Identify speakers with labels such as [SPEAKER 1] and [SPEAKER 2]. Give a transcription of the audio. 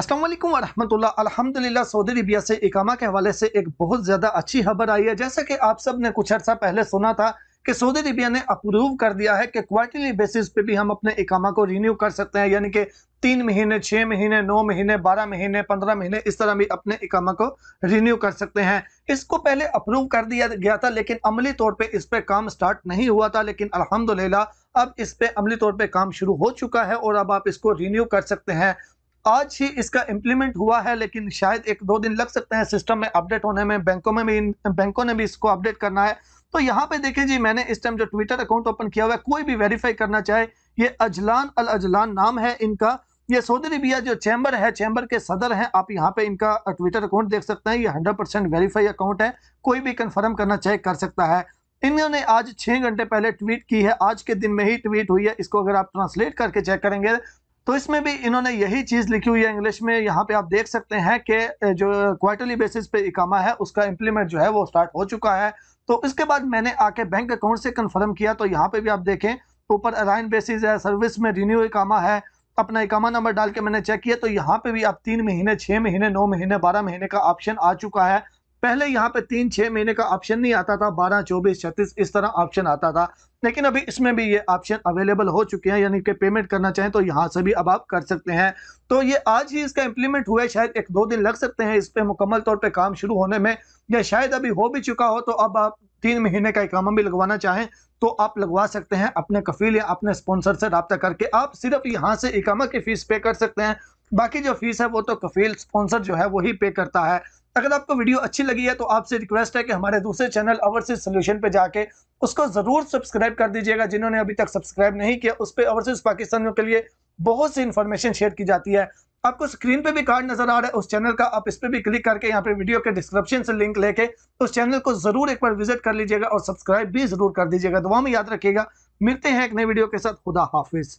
[SPEAKER 1] असलम वरहमल अलहमदिल्ला Saudi Arabia से इकामा के हवाले से एक बहुत ज़्यादा अच्छी खबर आई है जैसे कि आप सब ने कुछ अर्सा पहले सुना था कि सऊदी अरबिया ने अप्रूव कर दिया है कि क्वार्टरली बेसिस पे भी हम अपने इकामा को रिन्यू कर सकते हैं यानी कि तीन महीने छः महीने नौ महीने बारह महीने पंद्रह महीने इस तरह भी अपने इकामा को रीन्यू कर सकते हैं इसको पहले अप्रूव कर दिया गया था लेकिन अमली तौर पर इस पर काम स्टार्ट नहीं हुआ था लेकिन अलहमदिल्ला अब इस पर अमली तौर पर काम शुरू हो चुका है और अब आप इसको रिन्यू कर सकते हैं आज ही इसका इम्प्लीमेंट हुआ है लेकिन शायद एक दो दिन लग सकते हैं सिस्टम में अपडेट होने में बैंकों में भी बैंकों ने भी इसको अपडेट करना है तो यहाँ पे देखें जी मैंने इस टाइम जो ट्विटर अकाउंट ओपन किया हुआ है कोई भी वेरीफाई करना चाहे ये अजलान अल अजलान नाम है इनका ये सऊदी अरबिया जो चैम्बर है चैम्बर के सदर हैं आप यहाँ पे इनका ट्विटर अकाउंट देख सकते हैं ये हंड्रेड परसेंट वेरीफाई अकाउंट है कोई भी कंफर्म करना चाहे कर सकता है इन्होंने आज छः घंटे पहले ट्वीट की है आज के दिन में ही ट्वीट हुई है इसको अगर आप ट्रांसलेट करके चेक करेंगे तो इसमें भी इन्होंने यही चीज़ लिखी हुई है इंग्लिश में यहाँ पे आप देख सकते हैं कि जो क्वार्टरली बेसिस पे इकामा है उसका इम्प्लीमेंट जो है वो स्टार्ट हो चुका है तो इसके बाद मैंने आके बैंक अकाउंट से कंफर्म किया तो यहाँ पे भी आप देखें ऊपर अलाइन बेसिस है सर्विस में रिन्यू इकामा है अपना इकामा नंबर डाल के मैंने चेक किया तो यहाँ पे भी आप तीन महीने छः महीने नौ महीने बारह महीने का ऑप्शन आ चुका है पहले यहाँ पे तीन छः महीने का ऑप्शन नहीं आता था बारह चौबीस छत्तीस इस तरह ऑप्शन आता था लेकिन अभी इसमें भी ये ऑप्शन अवेलेबल हो चुके हैं यानी कि पेमेंट करना चाहें तो यहाँ से भी अब आप कर सकते हैं तो ये आज ही इसका इंप्लीमेंट हुआ है शायद एक दो दिन लग सकते हैं इस पर मुकम्मल तौर पर काम शुरू होने में या शायद अभी हो भी चुका हो तो अब आप तीन महीने का इकामा भी लगवाना चाहें तो आप लगवा सकते हैं अपने कफील या अपने स्पॉन्सर से रबता करके आप सिर्फ यहाँ से इकामा की फीस पे कर सकते हैं बाकी जो फीस है वो तो कफील स्पॉन्सर जो है वही पे करता है अगर आपको वीडियो अच्छी लगी है तो आपसे रिक्वेस्ट है कि हमारे दूसरे चैनल ओवरसीज सोल्यूशन पे जाके उसको ज़रूर सब्सक्राइब कर दीजिएगा जिन्होंने अभी तक सब्सक्राइब नहीं किया उस पर ओवरसीज पाकिस्तानियों के लिए बहुत सी इन्फॉर्मेशन शेयर की जाती है आपको स्क्रीन पे भी कार्ड नजर आ रहा है उस चैनल का आप इस पर भी क्लिक करके यहाँ पे वीडियो के डिस्क्रिप्शन से लिंक लेके उस चैनल को जरूर एक बार विजिट कर लीजिएगा और सब्सक्राइब भी जरूर कर दीजिएगा दुआ में याद रखिएगा मिलते हैं एक नए वीडियो के साथ खुदा हाफिज़